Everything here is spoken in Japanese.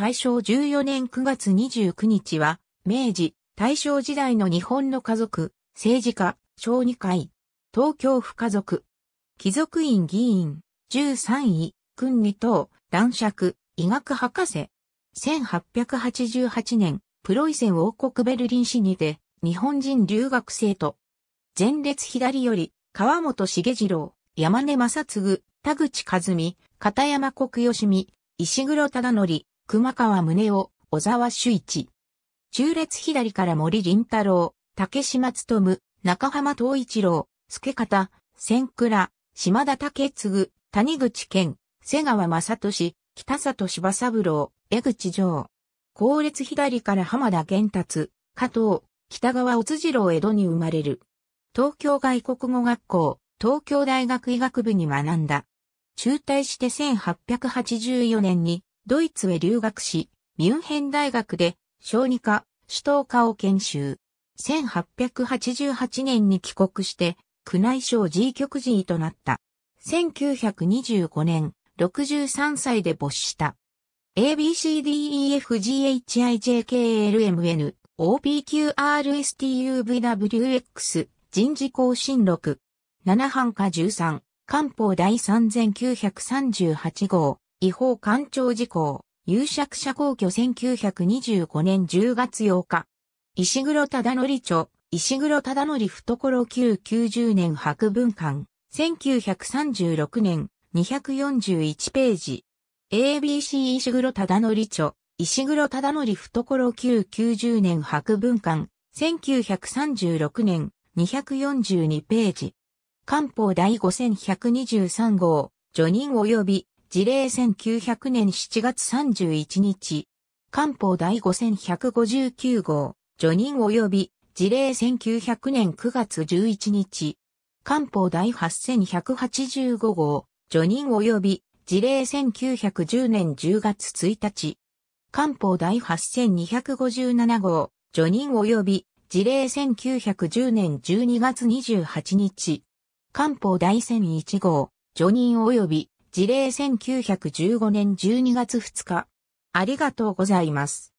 大正14年9月29日は、明治、大正時代の日本の家族、政治家、小児科医、東京府家族、貴族院議員、13位、君二等、男爵、医学博士。1888年、プロイセン王国ベルリン市にて、日本人留学生と、前列左より、川本茂次郎、山根正嗣、田口和美、片山国吉美、石黒忠則、熊川宗夫、小沢朱一。中列左から森林太郎、竹島務、中浜東一郎、助方、千倉、島田竹次、谷口健、瀬川正俊、北里柴三郎、江口城。後列左から浜田玄達、加藤、北川尾次郎江戸に生まれる。東京外国語学校、東京大学医学部に学んだ。中退して1884年にドイツへ留学し、ミュンヘン大学で小児科、主都科を研修。1888年に帰国して、宮内省 G 局人となった。1925年、63歳で没した。ABCDEFGHIJKLMN OPQRSTUVWX 人事更新録7半化13、官報第3938号違法官庁事項、有釈者公居1925年10月8日。石黒忠則著、石黒忠則懐旧90年博文館、1936年、241ページ。ABC 石黒忠則著、石黒忠則懐旧90年博文館、1936年、242ページ。官報第5123号、助任及び事例1900年7月31日、官報第5159号、除任及び事例1900年9月11日、官報第8185号、除任及び事例1910年10月1日、官報第8257号、除任及び事例1910年12月28日、官報第1001号、除任及び事例1915年12月2日。ありがとうございます。